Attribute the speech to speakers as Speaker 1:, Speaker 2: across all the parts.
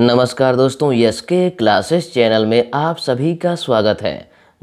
Speaker 1: नमस्कार दोस्तों यस के क्लासेस चैनल में आप सभी का स्वागत है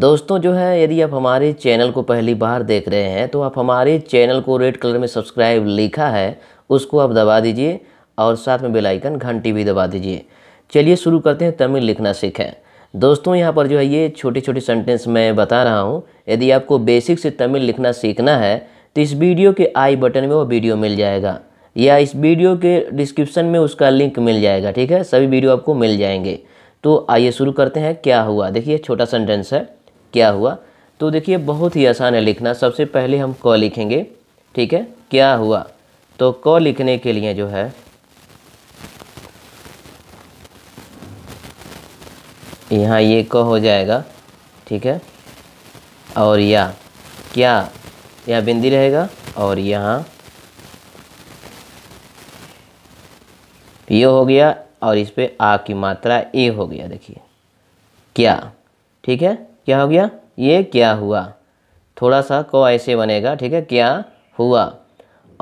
Speaker 1: दोस्तों जो है यदि आप हमारे चैनल को पहली बार देख रहे हैं तो आप हमारे चैनल को रेड कलर में सब्सक्राइब लिखा है उसको आप दबा दीजिए और साथ में बेल आइकन घंटी भी दबा दीजिए चलिए शुरू करते हैं तमिल लिखना सीखें दोस्तों यहाँ पर जो है ये छोटे छोटे सेंटेंस मैं बता रहा हूँ यदि आपको बेसिक से तमिल लिखना सीखना है तो इस वीडियो के आई बटन में वो वीडियो मिल जाएगा या इस वीडियो के डिस्क्रिप्शन में उसका लिंक मिल जाएगा ठीक है सभी वीडियो आपको मिल जाएंगे तो आइए शुरू करते हैं क्या हुआ देखिए छोटा सेंटेंस है क्या हुआ तो देखिए बहुत ही आसान है लिखना सबसे पहले हम क लिखेंगे ठीक है क्या हुआ तो क लिखने के लिए जो है यहाँ ये क हो जाएगा ठीक है और या क्या यहाँ बिंदी रहेगा और यहाँ ये हो गया और इस पर आ की मात्रा ए हो गया देखिए क्या ठीक है क्या हो गया ये क्या हुआ थोड़ा सा को ऐसे बनेगा ठीक है क्या हुआ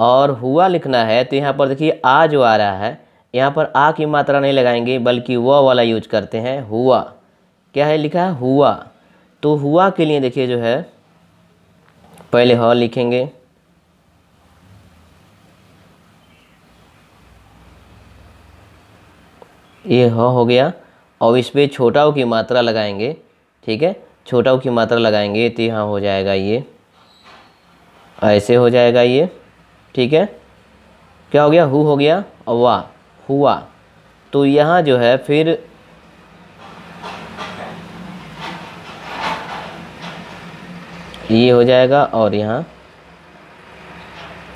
Speaker 1: और हुआ लिखना है तो यहाँ पर देखिए आ जो आ रहा है यहाँ पर आ की मात्रा नहीं लगाएंगे बल्कि वह वाला यूज करते हैं हुआ क्या है लिखा है हुआ तो हुआ के लिए देखिए जो है पहले ह लिखेंगे ये ह हो गया और इस पर छोटाओं की मात्रा लगाएंगे ठीक है छोटाओं की मात्रा लगाएंगे तो यहाँ हो जाएगा ये ऐसे हो जाएगा ये ठीक है क्या हो गया हु हो गया और वाह हुआ तो यहाँ जो है फिर ये हो जाएगा और यहाँ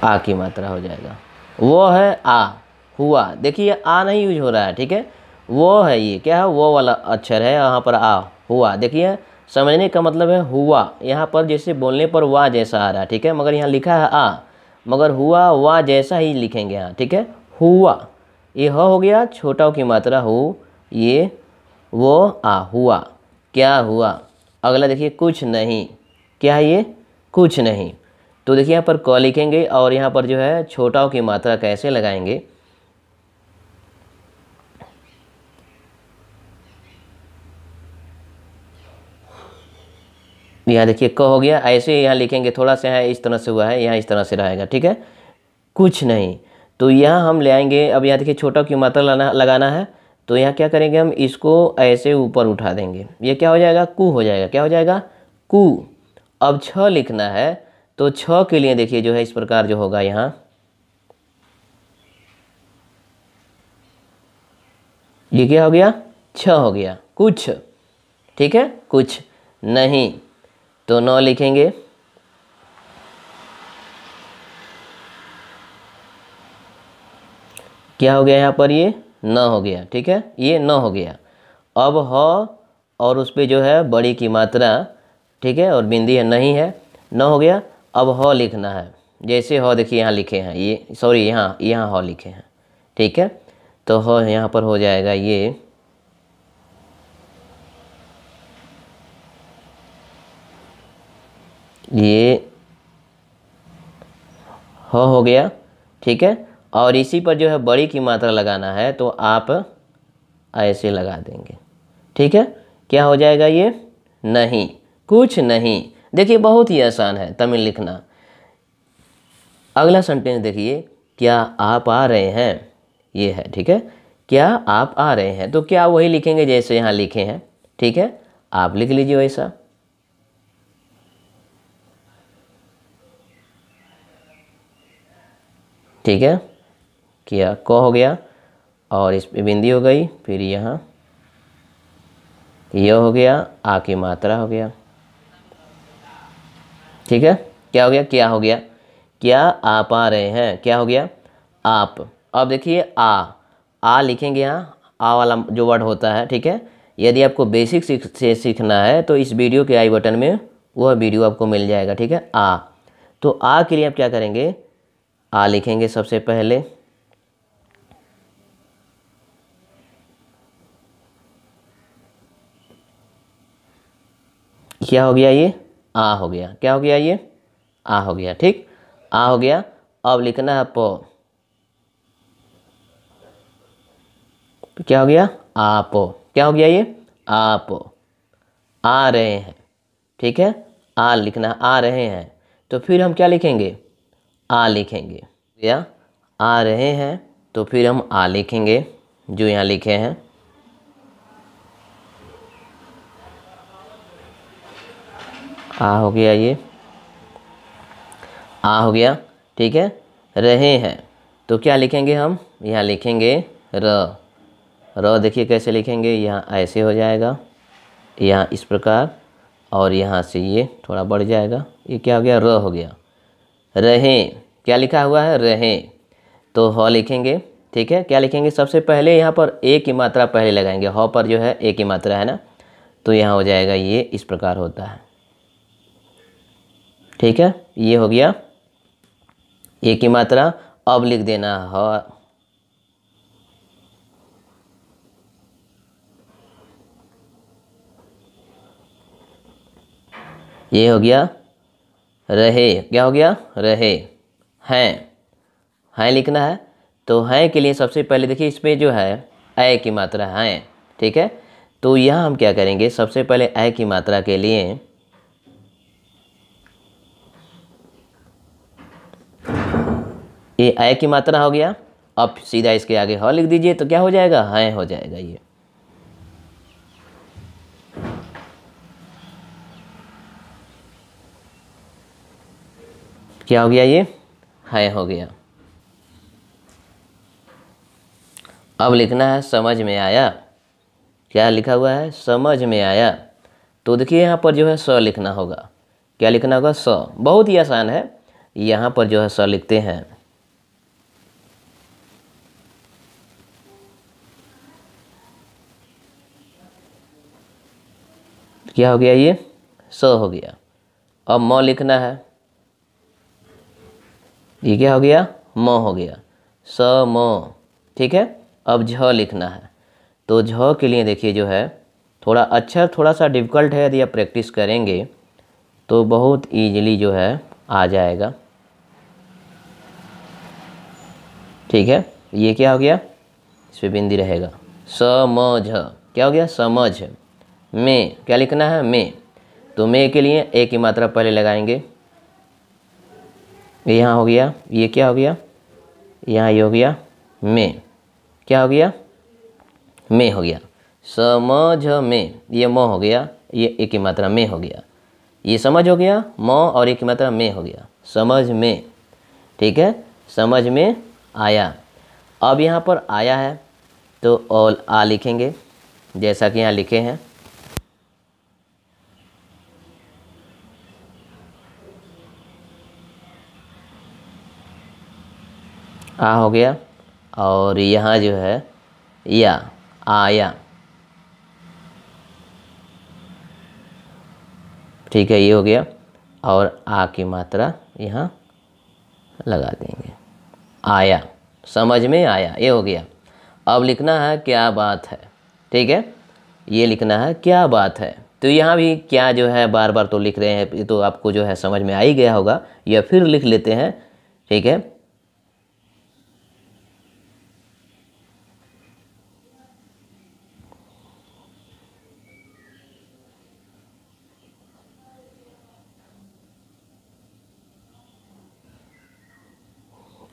Speaker 1: आ की मात्रा हो जाएगा वो है आ हुआ देखिए आ नहीं यूज हो रहा है ठीक है वो है ये क्या है वो वाला अक्षर है यहाँ पर आ हुआ देखिए समझने का मतलब है हुआ यहाँ पर जैसे बोलने पर वाह जैसा आ रहा है ठीक है मगर यहाँ लिखा है आ मगर हुआ वाह जैसा ही लिखेंगे यहाँ ठीक है हुआ ये ह हो गया छोटा की मात्रा हो ये वो आ हुआ क्या हुआ अगला देखिए कुछ नहीं क्या है ये कुछ नहीं तो देखिए यहाँ पर क लिखेंगे और यहाँ पर जो है छोटाओं की मात्रा कैसे लगाएंगे यहाँ देखिए क हो गया ऐसे यहाँ लिखेंगे थोड़ा सा यहाँ इस तरह से हुआ है यहाँ इस तरह से रहेगा ठीक है कुछ नहीं तो यहाँ हम ले आएंगे अब यहाँ देखिए छोटा क्यों मात्रा लाना लगाना है तो यहाँ क्या करेंगे हम इसको ऐसे ऊपर उठा देंगे ये क्या हो जाएगा कु हो जाएगा क्या हो जाएगा कु अब छ लिखना है तो छ के लिए देखिए जो है इस प्रकार जो होगा यहाँ ये क्या हो गया छ हो गया कुछ ठीक है कुछ नहीं तो नौ लिखेंगे क्या हो गया यहाँ पर ये न हो गया ठीक है ये न हो गया अब ह और उस पर जो है बड़ी की मात्रा ठीक है और बिंदी है नहीं है न हो गया अब ह लिखना है जैसे ह देखिए यहाँ लिखे हैं ये सॉरी यहाँ यहाँ ह लिखे हैं ठीक है तो ह यहाँ पर हो जाएगा ये ये ह हो गया ठीक है और इसी पर जो है बड़ी की मात्रा लगाना है तो आप ऐसे लगा देंगे ठीक है क्या हो जाएगा ये नहीं कुछ नहीं देखिए बहुत ही आसान है तमिल लिखना अगला सेंटेंस देखिए क्या आप आ रहे हैं ये है ठीक है क्या आप आ रहे हैं तो क्या वही लिखेंगे जैसे यहाँ लिखे हैं ठीक है आप लिख लीजिए वैसा ठीक है किया क हो गया और इस पर बिंदी हो गई फिर यहाँ यह हो गया आ की मात्रा हो गया ठीक है क्या हो गया क्या हो गया क्या आप आ रहे हैं क्या हो गया आप अब देखिए आ आ लिखेंगे यहाँ आ वाला जो वर्ड होता है ठीक है यदि आपको बेसिक से सीखना है तो इस वीडियो के आई बटन में वह वीडियो आपको मिल जाएगा ठीक है आ तो आ के लिए आप क्या करेंगे आ लिखेंगे सबसे पहले क्या हो गया ये आ हो गया क्या हो गया ये आ हो गया ठीक आ हो गया अब लिखना है प क्या हो गया आप क्या हो गया ये आप आ रहे हैं ठीक है आ लिखना आ रहे हैं तो फिर हम क्या लिखेंगे आ लिखेंगे तो या आ रहे हैं तो फिर हम आ लिखेंगे जो यहाँ लिखे हैं आ हो गया ये आ हो गया ठीक है रहे हैं तो क्या लिखेंगे हम यहाँ लिखेंगे र र देखिए कैसे लिखेंगे यहाँ ऐसे हो जाएगा यहाँ इस प्रकार और यहाँ से ये थोड़ा बढ़ जाएगा ये क्या हो गया र हो गया रहें क्या लिखा हुआ है रहें तो ह लिखेंगे ठीक है क्या लिखेंगे सबसे पहले यहाँ पर ए की मात्रा पहले लगाएंगे ह पर जो है ए की मात्रा है ना तो यहाँ हो जाएगा ये इस प्रकार होता है ठीक है ये हो गया ए की मात्रा अब लिख देना ह ये हो गया रहे क्या हो गया रहे हैं हैं लिखना है तो हैं के लिए सबसे पहले देखिए इसमें जो है ऐ की मात्रा हैं ठीक है तो यह हम क्या करेंगे सबसे पहले ऐ की मात्रा के लिए ये ऐ की मात्रा हो गया अब सीधा इसके आगे ह लिख दीजिए तो क्या हो जाएगा हैं हो जाएगा ये क्या हो गया ये है हो गया अब लिखना है समझ में आया क्या लिखा हुआ है समझ में आया तो देखिए यहाँ पर जो है स लिखना होगा क्या लिखना होगा स बहुत ही आसान है यहाँ पर जो है स लिखते हैं क्या हो गया ये स हो गया अब म लिखना है ये क्या हो गया म हो गया स म ठीक है अब झ लिखना है तो झ के लिए देखिए जो है थोड़ा अक्षर अच्छा थोड़ा सा डिफ़िकल्ट है यदि आप प्रैक्टिस करेंगे तो बहुत ईजिली जो है आ जाएगा ठीक है ये क्या हो गया इस पर बिंदी रहेगा स म झ क्या हो गया समझ में क्या लिखना है में तो में के लिए एक ही मात्रा पहले लगाएंगे यहाँ हो गया ये क्या हो गया यहाँ ये हो गया मे क्या हो गया मे हो गया समझ में ये म हो गया ये एक ही मात्रा में हो गया ये समझ हो गया म और एक ही मात्रा में हो गया समझ में ठीक है समझ में आया अब यहाँ पर आया है तो ऑल आ लिखेंगे जैसा कि यहाँ लिखे हैं आ हो गया और यहाँ जो है या आया ठीक है ये हो गया और आ की मात्रा यहाँ लगा देंगे आया समझ में आया ये हो गया अब लिखना है क्या बात है ठीक है ये लिखना है क्या बात है तो यहाँ भी क्या जो है बार बार तो लिख रहे हैं ये तो आपको जो है समझ में आ ही गया होगा या फिर लिख लेते हैं ठीक है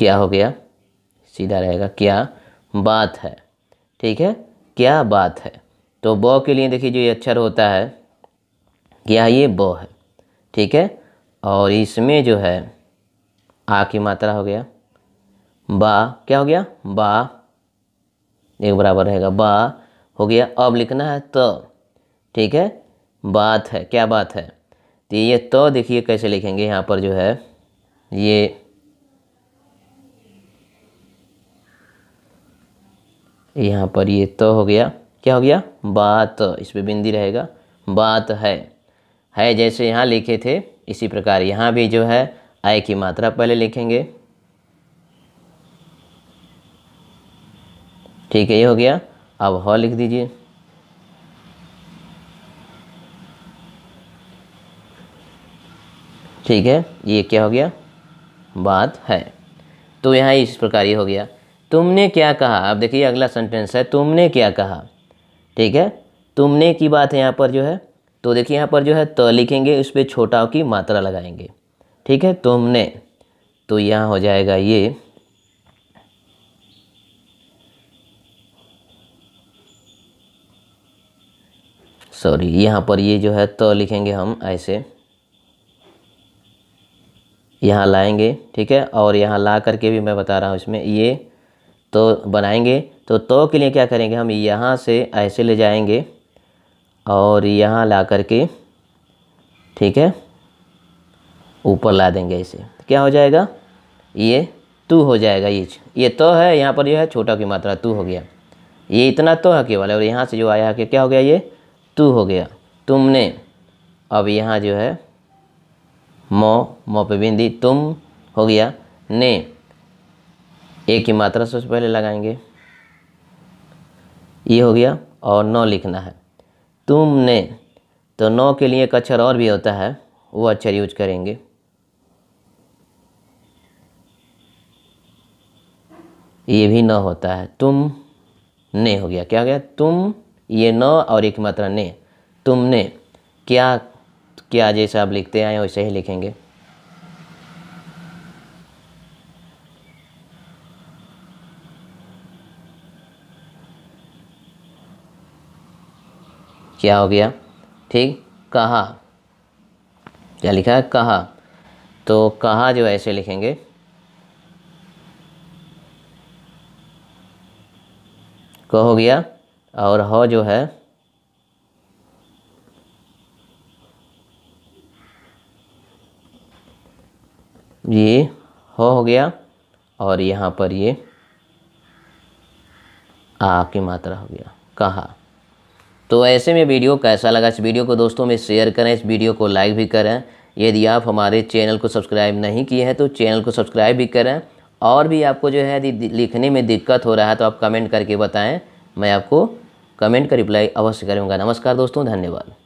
Speaker 1: क्या हो गया सीधा रहेगा क्या बात है ठीक है क्या बात है तो ब के लिए देखिए जो ये अक्षर होता है क्या ये ब है ठीक है और इसमें जो है आ की मात्रा हो गया बा क्या हो गया बा एक बराबर रहेगा बा हो गया अब लिखना है त ठीक है बात है क्या बात है तो ये त देखिए कैसे लिखेंगे यहाँ पर जो है ये यहाँ पर ये तो हो गया क्या हो गया बात इस पर बिंदी रहेगा बात है है जैसे यहाँ लिखे थे इसी प्रकार यहाँ भी जो है आय की मात्रा पहले लिखेंगे ठीक है ये हो गया अब ह लिख दीजिए ठीक है ये क्या हो गया बात है तो यहाँ इस प्रकार ये हो गया तुमने क्या कहा अब देखिए अगला सेंटेंस है तुमने क्या कहा ठीक है तुमने की बात है यहाँ पर जो है तो देखिए यहाँ पर जो है त लिखेंगे उस पर छोटाओं की मात्रा लगाएंगे ठीक है तुमने तो यहाँ हो जाएगा ये सॉरी यहाँ पर ये जो है त लिखेंगे हम ऐसे यहाँ लाएंगे ठीक है और यहाँ ला करके भी मैं बता रहा हूँ इसमें ये तो बनाएंगे तो तो के लिए क्या करेंगे हम यहाँ से ऐसे ले जाएंगे और यहाँ ला कर के ठीक है ऊपर ला देंगे इसे क्या हो जाएगा ये तू हो जाएगा ये ये तो है यहाँ पर जो है छोटा की मात्रा तू हो गया ये इतना तो है केवल और यहाँ से जो आया है कि क्या हो गया ये तू हो गया तुमने अब यहाँ जो है मो मो बिंदी तुम हो गया ने ए की मात्रा सबसे पहले लगाएंगे ये हो गया और नौ लिखना है तुमने तो नौ के लिए एक अक्षर और भी होता है वो अक्षर यूज करेंगे ये भी नौ होता है तुम ने हो गया क्या हो गया तुम ये नौ और एक मात्रा ने तुमने क्या क्या जैसे आप लिखते आए वैसे ही लिखेंगे क्या हो गया ठीक कहा क्या लिखा है कहा तो कहा जो ऐसे लिखेंगे को हो गया और हो जो है ये हो हो गया और यहाँ पर ये आ की मात्रा हो गया कहा तो ऐसे में वीडियो कैसा लगा इस वीडियो को दोस्तों में शेयर करें इस वीडियो को लाइक भी करें यदि आप हमारे चैनल को सब्सक्राइब नहीं किए हैं तो चैनल को सब्सक्राइब भी करें और भी आपको जो है यदि लिखने में दिक्कत हो रहा है तो आप कमेंट करके बताएं मैं आपको कमेंट का रिप्लाई अवश्य करूँगा नमस्कार दोस्तों धन्यवाद